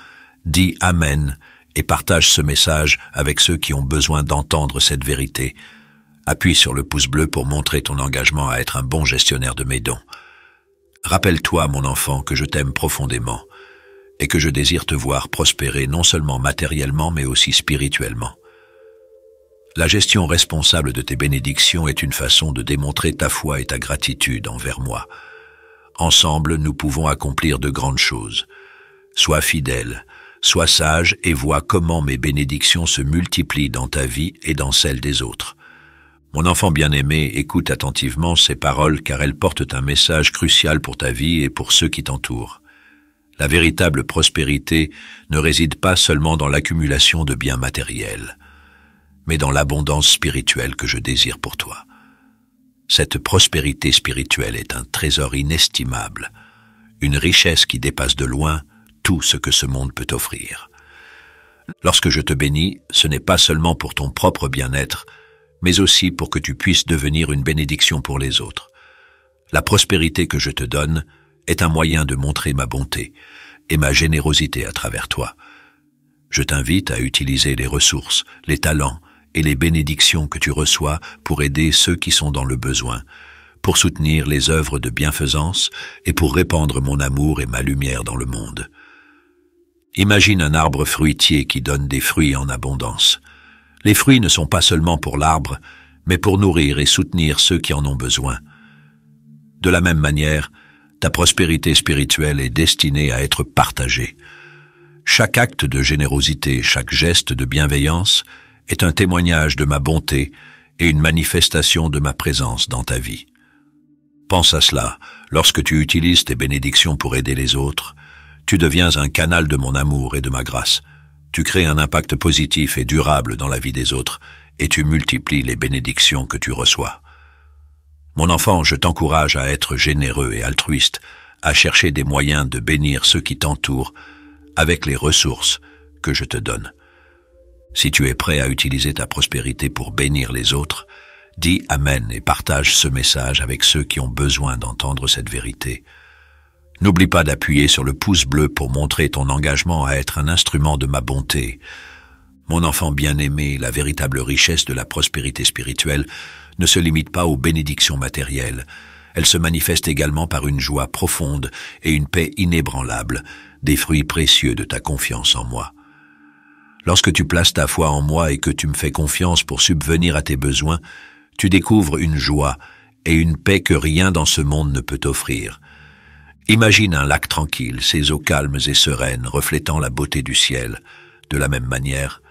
Speaker 1: dis Amen et partage ce message avec ceux qui ont besoin d'entendre cette vérité Appuie sur le pouce bleu pour montrer ton engagement à être un bon gestionnaire de mes dons. Rappelle-toi, mon enfant, que je t'aime profondément et que je désire te voir prospérer non seulement matériellement mais aussi spirituellement. La gestion responsable de tes bénédictions est une façon de démontrer ta foi et ta gratitude envers moi. Ensemble, nous pouvons accomplir de grandes choses. Sois fidèle, sois sage et vois comment mes bénédictions se multiplient dans ta vie et dans celle des autres. Mon enfant bien-aimé, écoute attentivement ces paroles car elles portent un message crucial pour ta vie et pour ceux qui t'entourent. La véritable prospérité ne réside pas seulement dans l'accumulation de biens matériels, mais dans l'abondance spirituelle que je désire pour toi. Cette prospérité spirituelle est un trésor inestimable, une richesse qui dépasse de loin tout ce que ce monde peut offrir. Lorsque je te bénis, ce n'est pas seulement pour ton propre bien-être, mais aussi pour que tu puisses devenir une bénédiction pour les autres. La prospérité que je te donne est un moyen de montrer ma bonté et ma générosité à travers toi. Je t'invite à utiliser les ressources, les talents et les bénédictions que tu reçois pour aider ceux qui sont dans le besoin, pour soutenir les œuvres de bienfaisance et pour répandre mon amour et ma lumière dans le monde. Imagine un arbre fruitier qui donne des fruits en abondance. Les fruits ne sont pas seulement pour l'arbre, mais pour nourrir et soutenir ceux qui en ont besoin. De la même manière, ta prospérité spirituelle est destinée à être partagée. Chaque acte de générosité, chaque geste de bienveillance est un témoignage de ma bonté et une manifestation de ma présence dans ta vie. Pense à cela lorsque tu utilises tes bénédictions pour aider les autres. Tu deviens un canal de mon amour et de ma grâce. Tu crées un impact positif et durable dans la vie des autres et tu multiplies les bénédictions que tu reçois. Mon enfant, je t'encourage à être généreux et altruiste, à chercher des moyens de bénir ceux qui t'entourent avec les ressources que je te donne. Si tu es prêt à utiliser ta prospérité pour bénir les autres, dis Amen et partage ce message avec ceux qui ont besoin d'entendre cette vérité. N'oublie pas d'appuyer sur le pouce bleu pour montrer ton engagement à être un instrument de ma bonté. Mon enfant bien-aimé, la véritable richesse de la prospérité spirituelle ne se limite pas aux bénédictions matérielles. Elle se manifeste également par une joie profonde et une paix inébranlable, des fruits précieux de ta confiance en moi. Lorsque tu places ta foi en moi et que tu me fais confiance pour subvenir à tes besoins, tu découvres une joie et une paix que rien dans ce monde ne peut offrir. Imagine un lac tranquille, ses eaux calmes et sereines, reflétant la beauté du ciel. De la même manière,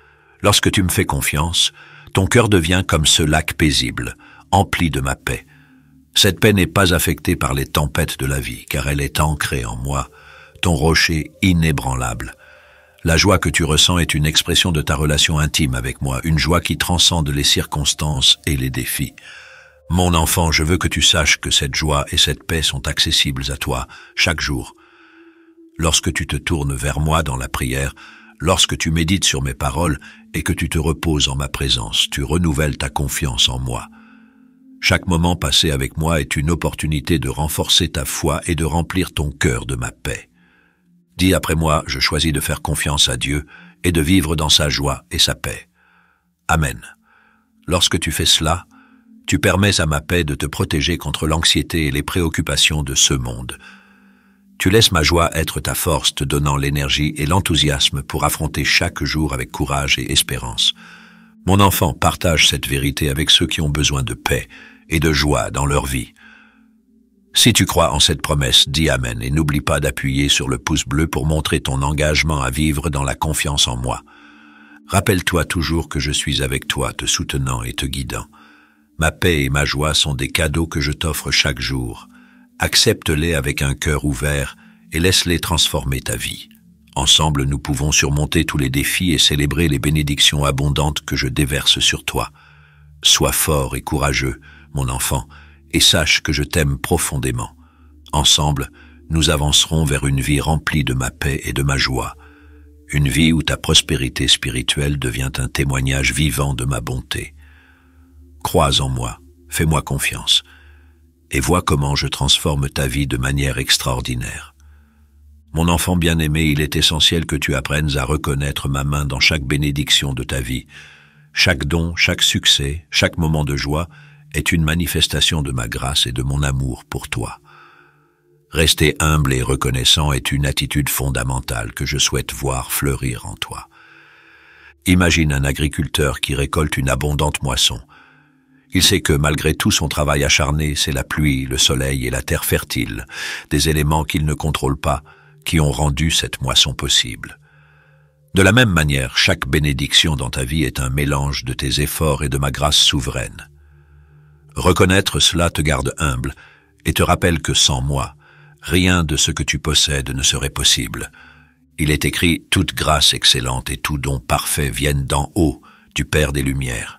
Speaker 1: lorsque tu me fais confiance, ton cœur devient comme ce lac paisible, empli de ma paix. Cette paix n'est pas affectée par les tempêtes de la vie, car elle est ancrée en moi, ton rocher inébranlable. La joie que tu ressens est une expression de ta relation intime avec moi, une joie qui transcende les circonstances et les défis. Mon enfant, je veux que tu saches que cette joie et cette paix sont accessibles à toi chaque jour. Lorsque tu te tournes vers moi dans la prière, lorsque tu médites sur mes paroles et que tu te reposes en ma présence, tu renouvelles ta confiance en moi. Chaque moment passé avec moi est une opportunité de renforcer ta foi et de remplir ton cœur de ma paix. Dis après moi, je choisis de faire confiance à Dieu et de vivre dans sa joie et sa paix. Amen. Lorsque tu fais cela, tu permets à ma paix de te protéger contre l'anxiété et les préoccupations de ce monde. Tu laisses ma joie être ta force, te donnant l'énergie et l'enthousiasme pour affronter chaque jour avec courage et espérance. Mon enfant, partage cette vérité avec ceux qui ont besoin de paix et de joie dans leur vie. Si tu crois en cette promesse, dis Amen et n'oublie pas d'appuyer sur le pouce bleu pour montrer ton engagement à vivre dans la confiance en moi. Rappelle-toi toujours que je suis avec toi, te soutenant et te guidant. Ma paix et ma joie sont des cadeaux que je t'offre chaque jour. Accepte-les avec un cœur ouvert et laisse-les transformer ta vie. Ensemble, nous pouvons surmonter tous les défis et célébrer les bénédictions abondantes que je déverse sur toi. Sois fort et courageux, mon enfant, et sache que je t'aime profondément. Ensemble, nous avancerons vers une vie remplie de ma paix et de ma joie, une vie où ta prospérité spirituelle devient un témoignage vivant de ma bonté. Crois en moi, fais-moi confiance, et vois comment je transforme ta vie de manière extraordinaire. Mon enfant bien-aimé, il est essentiel que tu apprennes à reconnaître ma main dans chaque bénédiction de ta vie. Chaque don, chaque succès, chaque moment de joie est une manifestation de ma grâce et de mon amour pour toi. Rester humble et reconnaissant est une attitude fondamentale que je souhaite voir fleurir en toi. Imagine un agriculteur qui récolte une abondante moisson. Il sait que, malgré tout son travail acharné, c'est la pluie, le soleil et la terre fertile, des éléments qu'il ne contrôle pas, qui ont rendu cette moisson possible. De la même manière, chaque bénédiction dans ta vie est un mélange de tes efforts et de ma grâce souveraine. Reconnaître cela te garde humble et te rappelle que sans moi, rien de ce que tu possèdes ne serait possible. Il est écrit « Toute grâce excellente et tout don parfait viennent d'en haut, du Père des Lumières ».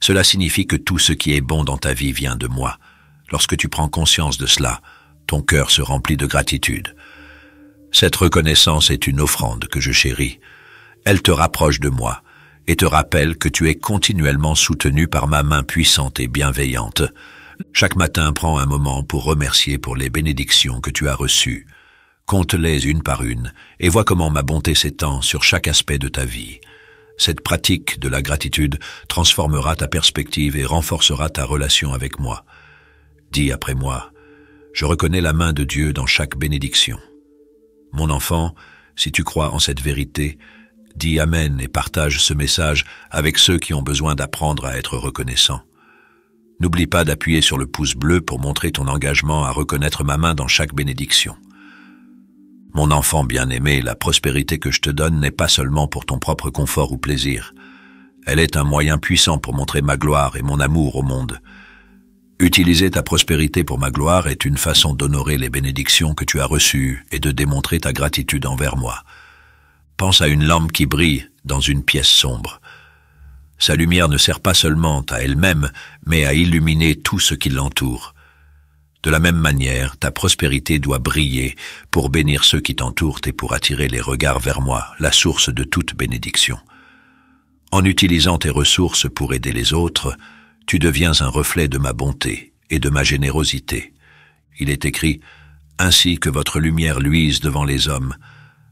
Speaker 1: Cela signifie que tout ce qui est bon dans ta vie vient de moi. Lorsque tu prends conscience de cela, ton cœur se remplit de gratitude. Cette reconnaissance est une offrande que je chéris. Elle te rapproche de moi et te rappelle que tu es continuellement soutenu par ma main puissante et bienveillante. Chaque matin, prends un moment pour remercier pour les bénédictions que tu as reçues. Compte-les une par une et vois comment ma bonté s'étend sur chaque aspect de ta vie. Cette pratique de la gratitude transformera ta perspective et renforcera ta relation avec moi. Dis après moi, je reconnais la main de Dieu dans chaque bénédiction. Mon enfant, si tu crois en cette vérité, dis Amen et partage ce message avec ceux qui ont besoin d'apprendre à être reconnaissants. N'oublie pas d'appuyer sur le pouce bleu pour montrer ton engagement à reconnaître ma main dans chaque bénédiction. Mon enfant bien-aimé, la prospérité que je te donne n'est pas seulement pour ton propre confort ou plaisir. Elle est un moyen puissant pour montrer ma gloire et mon amour au monde. Utiliser ta prospérité pour ma gloire est une façon d'honorer les bénédictions que tu as reçues et de démontrer ta gratitude envers moi. Pense à une lampe qui brille dans une pièce sombre. Sa lumière ne sert pas seulement à elle-même, mais à illuminer tout ce qui l'entoure. De la même manière, ta prospérité doit briller pour bénir ceux qui t'entourent et pour attirer les regards vers moi, la source de toute bénédiction. En utilisant tes ressources pour aider les autres, tu deviens un reflet de ma bonté et de ma générosité. Il est écrit, Ainsi que votre lumière luise devant les hommes,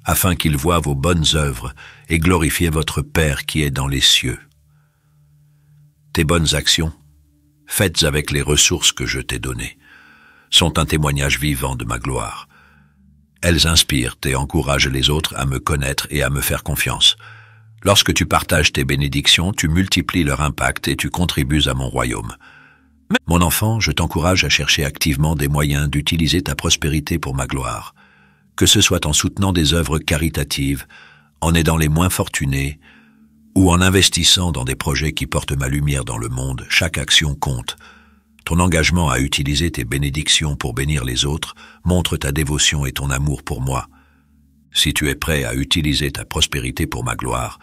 Speaker 1: afin qu'ils voient vos bonnes œuvres et glorifient votre Père qui est dans les cieux. Tes bonnes actions, faites avec les ressources que je t'ai données sont un témoignage vivant de ma gloire. Elles inspirent et encouragent les autres à me connaître et à me faire confiance. Lorsque tu partages tes bénédictions, tu multiplies leur impact et tu contribues à mon royaume. Mon enfant, je t'encourage à chercher activement des moyens d'utiliser ta prospérité pour ma gloire, que ce soit en soutenant des œuvres caritatives, en aidant les moins fortunés, ou en investissant dans des projets qui portent ma lumière dans le monde, chaque action compte. Ton engagement à utiliser tes bénédictions pour bénir les autres montre ta dévotion et ton amour pour moi. Si tu es prêt à utiliser ta prospérité pour ma gloire,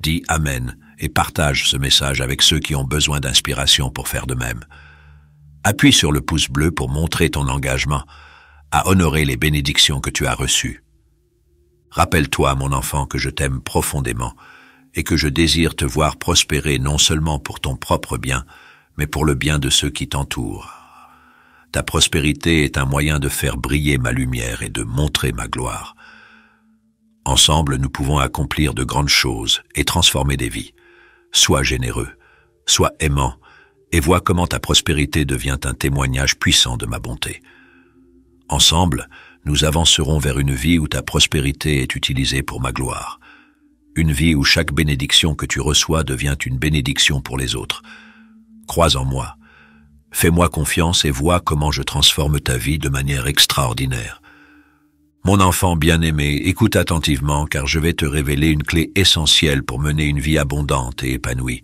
Speaker 1: dis Amen et partage ce message avec ceux qui ont besoin d'inspiration pour faire de même. Appuie sur le pouce bleu pour montrer ton engagement à honorer les bénédictions que tu as reçues. Rappelle-toi, mon enfant, que je t'aime profondément et que je désire te voir prospérer non seulement pour ton propre bien, mais pour le bien de ceux qui t'entourent. Ta prospérité est un moyen de faire briller ma lumière et de montrer ma gloire. Ensemble, nous pouvons accomplir de grandes choses et transformer des vies. Sois généreux, sois aimant, et vois comment ta prospérité devient un témoignage puissant de ma bonté. Ensemble, nous avancerons vers une vie où ta prospérité est utilisée pour ma gloire, une vie où chaque bénédiction que tu reçois devient une bénédiction pour les autres, Crois en moi. Fais-moi confiance et vois comment je transforme ta vie de manière extraordinaire. Mon enfant bien-aimé, écoute attentivement car je vais te révéler une clé essentielle pour mener une vie abondante et épanouie.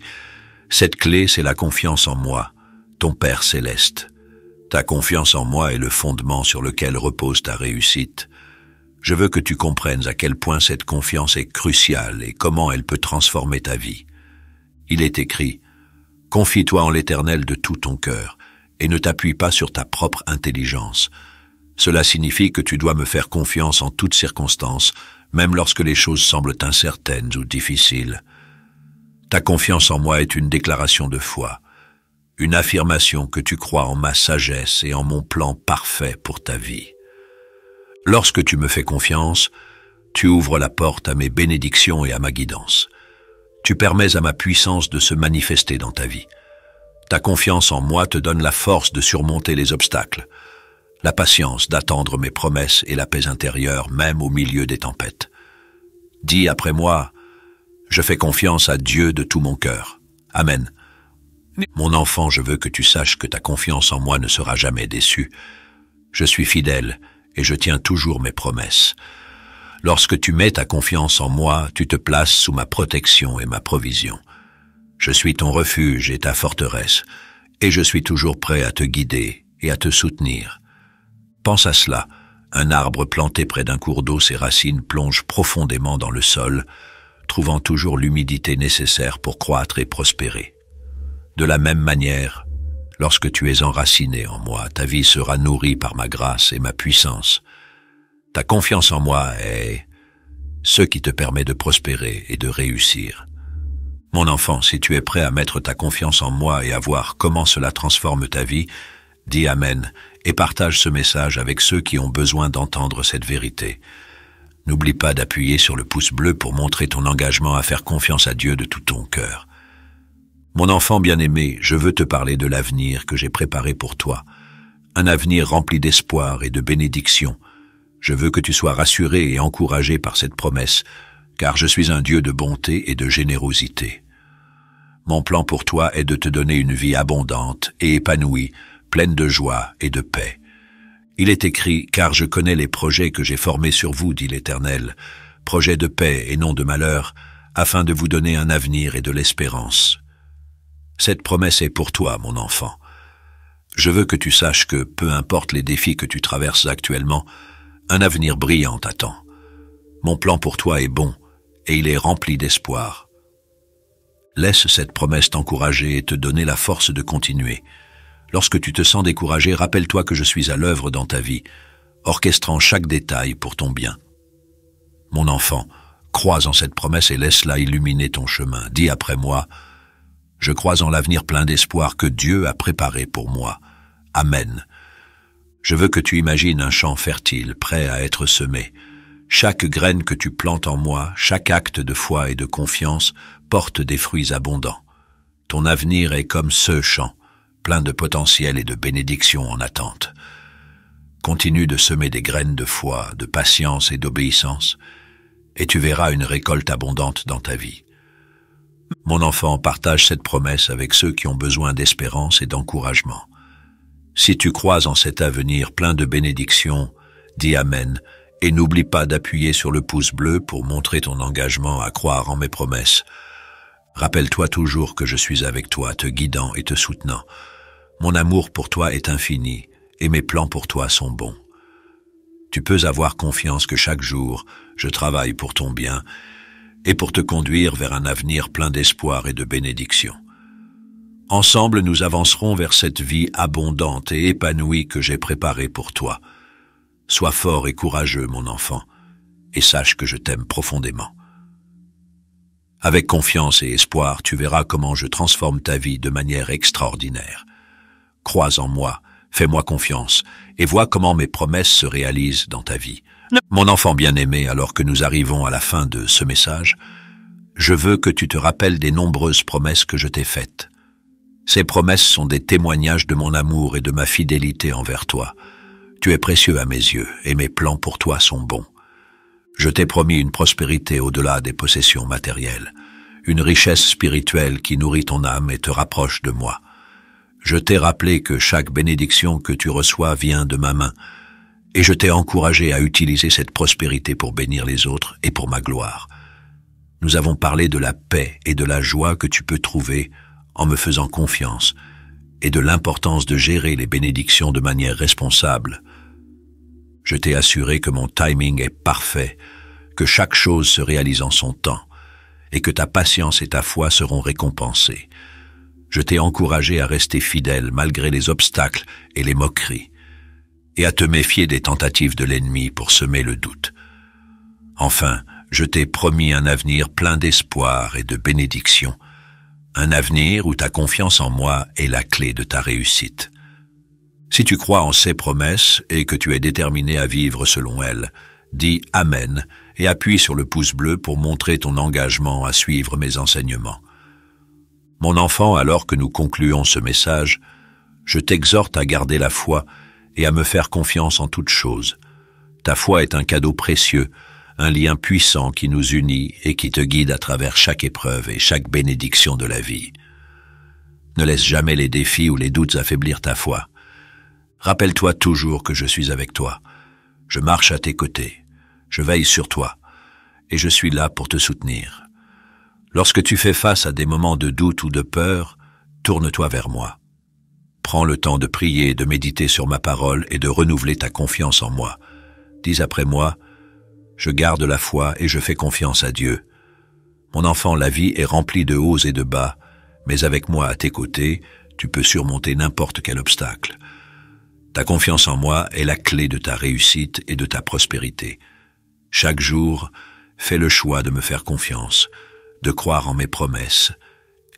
Speaker 1: Cette clé, c'est la confiance en moi, ton Père céleste. Ta confiance en moi est le fondement sur lequel repose ta réussite. Je veux que tu comprennes à quel point cette confiance est cruciale et comment elle peut transformer ta vie. Il est écrit, Confie-toi en l'Éternel de tout ton cœur, et ne t'appuie pas sur ta propre intelligence. Cela signifie que tu dois me faire confiance en toutes circonstances, même lorsque les choses semblent incertaines ou difficiles. Ta confiance en moi est une déclaration de foi, une affirmation que tu crois en ma sagesse et en mon plan parfait pour ta vie. Lorsque tu me fais confiance, tu ouvres la porte à mes bénédictions et à ma guidance. Tu permets à ma puissance de se manifester dans ta vie. Ta confiance en moi te donne la force de surmonter les obstacles, la patience d'attendre mes promesses et la paix intérieure même au milieu des tempêtes. Dis après moi, je fais confiance à Dieu de tout mon cœur. Amen. Mon enfant, je veux que tu saches que ta confiance en moi ne sera jamais déçue. Je suis fidèle et je tiens toujours mes promesses. Lorsque tu mets ta confiance en moi, tu te places sous ma protection et ma provision. Je suis ton refuge et ta forteresse, et je suis toujours prêt à te guider et à te soutenir. Pense à cela. Un arbre planté près d'un cours d'eau, ses racines plongent profondément dans le sol, trouvant toujours l'humidité nécessaire pour croître et prospérer. De la même manière, lorsque tu es enraciné en moi, ta vie sera nourrie par ma grâce et ma puissance, ta confiance en moi est ce qui te permet de prospérer et de réussir. Mon enfant, si tu es prêt à mettre ta confiance en moi et à voir comment cela transforme ta vie, dis Amen et partage ce message avec ceux qui ont besoin d'entendre cette vérité. N'oublie pas d'appuyer sur le pouce bleu pour montrer ton engagement à faire confiance à Dieu de tout ton cœur. Mon enfant bien-aimé, je veux te parler de l'avenir que j'ai préparé pour toi, un avenir rempli d'espoir et de bénédictions, je veux que tu sois rassuré et encouragé par cette promesse, car je suis un Dieu de bonté et de générosité. Mon plan pour toi est de te donner une vie abondante et épanouie, pleine de joie et de paix. Il est écrit, car je connais les projets que j'ai formés sur vous, dit l'Éternel, projets de paix et non de malheur, afin de vous donner un avenir et de l'espérance. Cette promesse est pour toi, mon enfant. Je veux que tu saches que, peu importe les défis que tu traverses actuellement, un avenir brillant t'attend. Mon plan pour toi est bon et il est rempli d'espoir. Laisse cette promesse t'encourager et te donner la force de continuer. Lorsque tu te sens découragé, rappelle-toi que je suis à l'œuvre dans ta vie, orchestrant chaque détail pour ton bien. Mon enfant, crois en cette promesse et laisse-la illuminer ton chemin. Dis après moi, je crois en l'avenir plein d'espoir que Dieu a préparé pour moi. Amen. Je veux que tu imagines un champ fertile, prêt à être semé. Chaque graine que tu plantes en moi, chaque acte de foi et de confiance porte des fruits abondants. Ton avenir est comme ce champ, plein de potentiel et de bénédictions en attente. Continue de semer des graines de foi, de patience et d'obéissance, et tu verras une récolte abondante dans ta vie. Mon enfant partage cette promesse avec ceux qui ont besoin d'espérance et d'encouragement. Si tu crois en cet avenir plein de bénédictions, dis Amen et n'oublie pas d'appuyer sur le pouce bleu pour montrer ton engagement à croire en mes promesses. Rappelle-toi toujours que je suis avec toi, te guidant et te soutenant. Mon amour pour toi est infini et mes plans pour toi sont bons. Tu peux avoir confiance que chaque jour, je travaille pour ton bien et pour te conduire vers un avenir plein d'espoir et de bénédiction. Ensemble, nous avancerons vers cette vie abondante et épanouie que j'ai préparée pour toi. Sois fort et courageux, mon enfant, et sache que je t'aime profondément. Avec confiance et espoir, tu verras comment je transforme ta vie de manière extraordinaire. Crois en moi, fais-moi confiance, et vois comment mes promesses se réalisent dans ta vie. Mon enfant bien-aimé, alors que nous arrivons à la fin de ce message, je veux que tu te rappelles des nombreuses promesses que je t'ai faites. Ces promesses sont des témoignages de mon amour et de ma fidélité envers toi. Tu es précieux à mes yeux, et mes plans pour toi sont bons. Je t'ai promis une prospérité au-delà des possessions matérielles, une richesse spirituelle qui nourrit ton âme et te rapproche de moi. Je t'ai rappelé que chaque bénédiction que tu reçois vient de ma main, et je t'ai encouragé à utiliser cette prospérité pour bénir les autres et pour ma gloire. Nous avons parlé de la paix et de la joie que tu peux trouver en me faisant confiance et de l'importance de gérer les bénédictions de manière responsable. Je t'ai assuré que mon timing est parfait, que chaque chose se réalise en son temps, et que ta patience et ta foi seront récompensées. Je t'ai encouragé à rester fidèle malgré les obstacles et les moqueries, et à te méfier des tentatives de l'ennemi pour semer le doute. Enfin, je t'ai promis un avenir plein d'espoir et de bénédictions un avenir où ta confiance en moi est la clé de ta réussite. Si tu crois en ces promesses et que tu es déterminé à vivre selon elles, dis Amen et appuie sur le pouce bleu pour montrer ton engagement à suivre mes enseignements. Mon enfant, alors que nous concluons ce message, je t'exhorte à garder la foi et à me faire confiance en toutes choses. Ta foi est un cadeau précieux un lien puissant qui nous unit et qui te guide à travers chaque épreuve et chaque bénédiction de la vie. Ne laisse jamais les défis ou les doutes affaiblir ta foi. Rappelle-toi toujours que je suis avec toi. Je marche à tes côtés. Je veille sur toi. Et je suis là pour te soutenir. Lorsque tu fais face à des moments de doute ou de peur, tourne-toi vers moi. Prends le temps de prier, de méditer sur ma parole et de renouveler ta confiance en moi. Dis après moi, je garde la foi et je fais confiance à Dieu. Mon enfant, la vie est remplie de hauts et de bas, mais avec moi à tes côtés, tu peux surmonter n'importe quel obstacle. Ta confiance en moi est la clé de ta réussite et de ta prospérité. Chaque jour, fais le choix de me faire confiance, de croire en mes promesses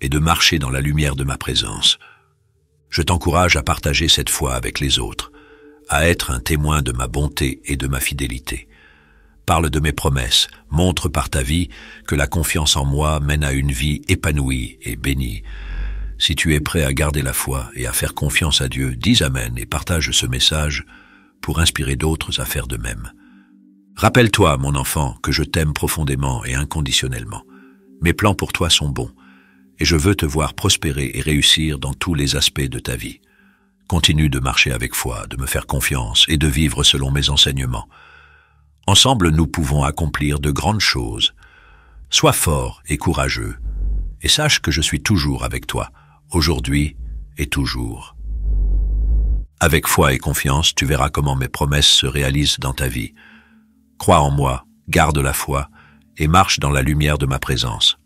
Speaker 1: et de marcher dans la lumière de ma présence. Je t'encourage à partager cette foi avec les autres, à être un témoin de ma bonté et de ma fidélité. Parle de mes promesses, montre par ta vie que la confiance en moi mène à une vie épanouie et bénie. Si tu es prêt à garder la foi et à faire confiance à Dieu, dis Amen et partage ce message pour inspirer d'autres à faire de même. Rappelle-toi, mon enfant, que je t'aime profondément et inconditionnellement. Mes plans pour toi sont bons, et je veux te voir prospérer et réussir dans tous les aspects de ta vie. Continue de marcher avec foi, de me faire confiance et de vivre selon mes enseignements. Ensemble, nous pouvons accomplir de grandes choses. Sois fort et courageux, et sache que je suis toujours avec toi, aujourd'hui et toujours. Avec foi et confiance, tu verras comment mes promesses se réalisent dans ta vie. Crois en moi, garde la foi, et marche dans la lumière de ma présence.